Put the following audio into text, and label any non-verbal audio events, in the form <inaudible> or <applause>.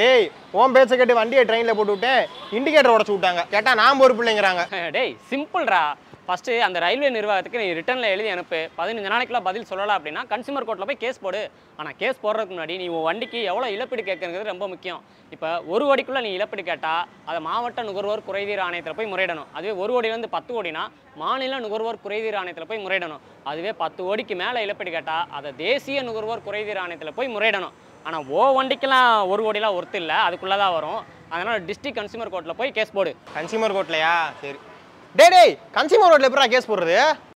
டேய் ஓம் பேச்ச கேட்டு வண்டியை ட்ரெயினில் போட்டு விட்டேன் இண்டிகேட்டர் உடச்சு விட்டாங்க கேட்டால் நான் ஒரு பிள்ளைங்கிறாங்க <laughs> டேய் சிம்பிள்ரா ஃபஸ்ட்டு அந்த ரயில்வே நிர்வாகத்துக்கு நீ ரிட்டனில் எழுதி அனுப்பு பதினஞ்சு நாளைக்குலாம் பதில் சொல்லலாம் அப்படின்னா கன்சூமர் கோர்ட்டில் போய் கேஸ் போடு ஆனால் கேஸ் போடுறதுக்கு முன்னாடி நீ உன் வண்டிக்கு எவ்வளோ இழப்பீடு கேட்குறது ரொம்ப முக்கியம் இப்போ ஒரு கோடிக்குள்ளே நீ இழப்பீடு கேட்டால் அதை மாவட்ட நுகர்வோர் குறைதீர் ஆணையத்தில் போய் முறையிடணும் அதுவே ஒரு கோடியிலேருந்து பத்து கோடினா மாநில நுகர்வோர் குறைதீர் ஆணையத்தில் போய் முறையிடணும் அதுவே பத்து கோடிக்கு மேலே இழப்பீடு கேட்டால் அதை தேசிய நுகர்வோர் குறைதீர் ஆணையத்தில் போய் முறையிடணும் ஆனால் ஓ வண்டிக்கெல்லாம் ஒரு கோடிலாம் ஒர்த்து இல்லை அதுக்குள்ளே தான் வரும் அதனால் டிஸ்ட்ரிக் கன்சியூமர் கோர்ட்டில் போய் கேஸ் போடு கன்சியூமர் கோர்ட்லையா சரி டே டேய் கன்சியூமர் கோர்ட்டில் எப்படி கேஸ் போடுறது